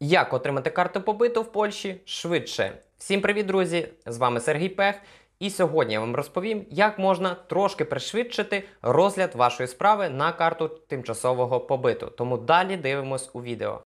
Як отримати карту побиту в Польщі швидше? Всім привіт, друзі! З вами Сергій Пех, і сьогодні я вам розповім, як можна трошки пришвидшити розгляд вашої справи на карту тимчасового побиту. Тому далі дивимось у відео.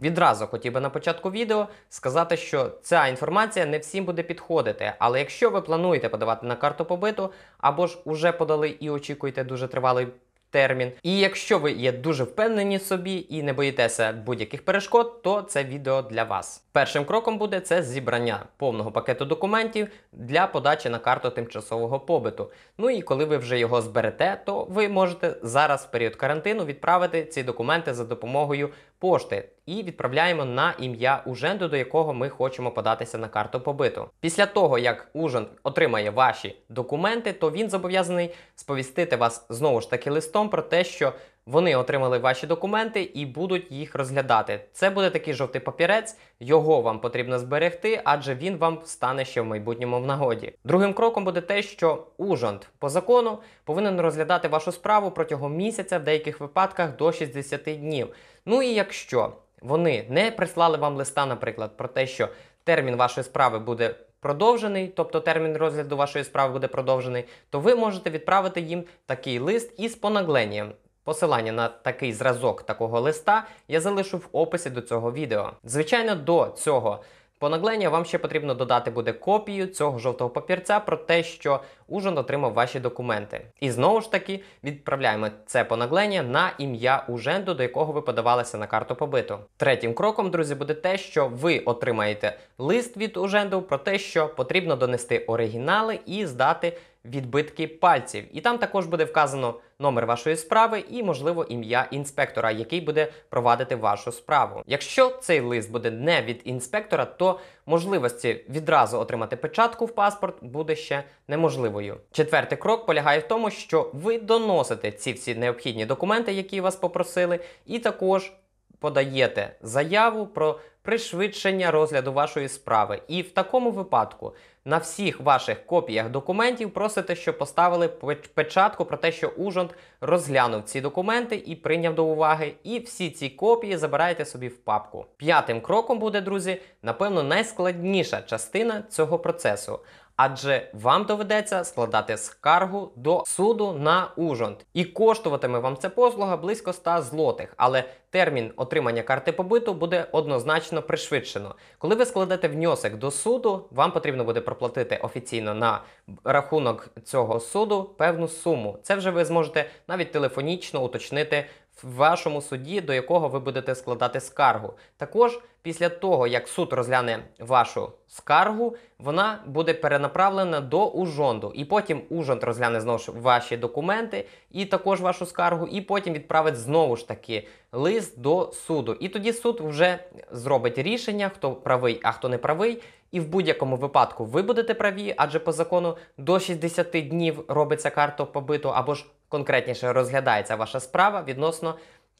Відразу хотів би на початку відео сказати, що ця інформація не всім буде підходити. Але якщо ви плануєте подавати на карту побиту, або ж уже подали і очікуєте дуже тривалий термін. І якщо ви є дуже впевнені собі і не боїтеся будь-яких перешкод, то це відео для вас. Першим кроком буде це зібрання повного пакету документів для подачі на карту тимчасового побиту. Ну і коли ви вже його зберете, то ви можете зараз в період карантину відправити ці документи за допомогою пошти і відправляємо на ім'я уженду, до якого ми хочемо податися на карту побиту. Після того, як ужен отримає ваші документи, то він зобов'язаний сповістити вас знову ж таки листом про те, що вони отримали ваші документи і будуть їх розглядати. Це буде такий жовтий папірець, його вам потрібно зберегти, адже він вам стане ще в майбутньому в нагоді. Другим кроком буде те, що Ужанд по закону повинен розглядати вашу справу протягом місяця, в деяких випадках до 60 днів. Ну і якщо вони не прислали вам листа, наприклад, про те, що термін вашої справи буде. Продовжений, тобто термін розгляду вашої справи буде продовжений, то ви можете відправити їм такий лист із понагленням. Посилання на такий зразок такого листа я залишу в описі до цього відео. Звичайно, до цього. Понаглення вам ще потрібно додати буде копію цього жовтого папірця про те, що Ужин отримав ваші документи. І знову ж таки відправляємо це понаглення на ім'я Уженду, до якого ви подавалися на карту побиту. Третім кроком, друзі, буде те, що ви отримаєте лист від Уженду про те, що потрібно донести оригінали і здати відбитки пальців. І там також буде вказано номер вашої справи і, можливо, ім'я інспектора, який буде провадити вашу справу. Якщо цей лист буде не від інспектора, то можливості відразу отримати печатку в паспорт буде ще неможливою. Четвертий крок полягає в тому, що ви доносите ці всі необхідні документи, які вас попросили, і також. Подаєте заяву про пришвидшення розгляду вашої справи. І в такому випадку на всіх ваших копіях документів просите, щоб поставили печатку про те, що Ужонд розглянув ці документи і прийняв до уваги. І всі ці копії забираєте собі в папку. П'ятим кроком буде, друзі, напевно, найскладніша частина цього процесу адже вам доведеться складати скаргу до суду на Ужгород. І коштуватиме вам ця послуга близько 100 злотих, але термін отримання карти побиту буде однозначно пришвидшено. Коли ви складете внесок до суду, вам потрібно буде проплатити офіційно на рахунок цього суду певну суму. Це вже ви зможете навіть телефонічно уточнити в вашому суді, до якого ви будете складати скаргу. Також після того, як суд розгляне вашу скаргу, вона буде перенаправлена до Ужонду. І потім Ужонд розгляне знову ж ваші документи і також вашу скаргу, і потім відправить знову ж таки лист до суду. І тоді суд вже зробить рішення, хто правий, а хто не правий. І в будь-якому випадку ви будете праві, адже по закону до 60 днів робиться карта побиту або ж конкретніше розглядається ваша справа відносно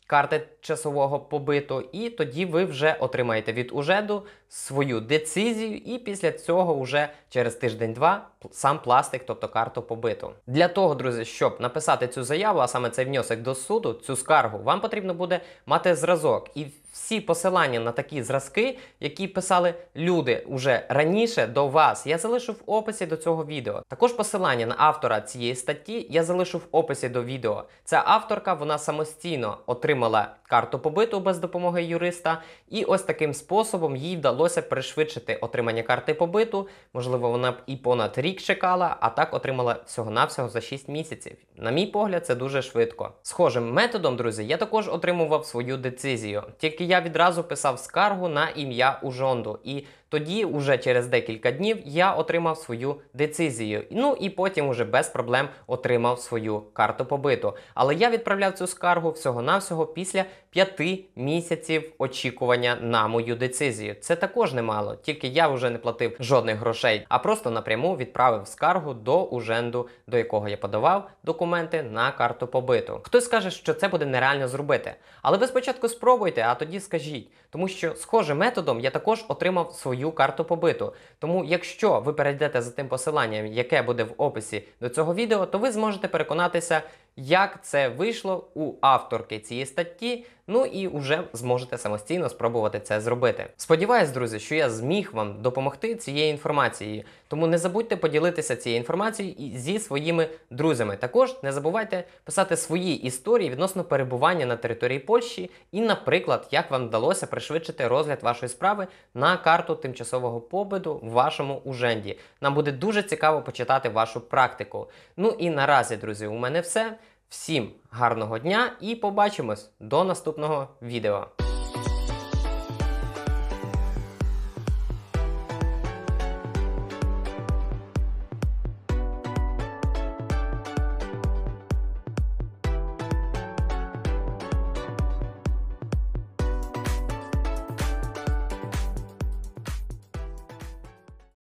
карти часового побиту, і тоді ви вже отримаєте від ужеду свою децизію, і після цього вже через тиждень-два сам пластик, тобто карту побиту. Для того, друзі, щоб написати цю заяву, а саме цей внесок до суду, цю скаргу, вам потрібно буде мати зразок. І всі посилання на такі зразки, які писали люди уже раніше до вас, я залишу в описі до цього відео. Також посилання на автора цієї статті я залишу в описі до відео. Ця авторка вона самостійно отримала карту побиту без допомоги юриста, і ось таким способом їй вдалося пришвидшити отримання карти побиту. Можливо, вона б і понад рік рік чекала, а так отримала всього-навсього за 6 місяців. На мій погляд, це дуже швидко. Схожим методом, друзі, я також отримував свою децизію. Тільки я відразу писав скаргу на ім'я Ужонду. І тоді, уже через декілька днів, я отримав свою децизію. Ну і потім уже без проблем отримав свою карту побиту. Але я відправляв цю скаргу всього-навсього після 5 місяців очікування на мою децизію. Це також немало, тільки я вже не платив жодних грошей, а просто напряму відправив направив скаргу до уженду, до якого я подавав документи на карту побиту. Хтось скаже, що це буде нереально зробити. Але ви спочатку спробуйте, а тоді скажіть, тому що схожим методом я також отримав свою карту побиту. Тому, якщо ви перейдете за тим посиланням, яке буде в описі до цього відео, то ви зможете переконатися, як це вийшло у авторки цієї статті. Ну і вже зможете самостійно спробувати це зробити. Сподіваюсь, друзі, що я зміг вам допомогти цією інформацією. Тому не забудьте поділитися цією інформацією і зі своїми друзями. Також не забувайте писати свої історії відносно перебування на території Польщі і, наприклад, як вам вдалося пришвидшити розгляд вашої справи на карту тимчасового побиту в вашому уженді. Нам буде дуже цікаво почитати вашу практику. Ну і наразі, друзі, у мене все. Всім гарного дня і побачимось до наступного відео.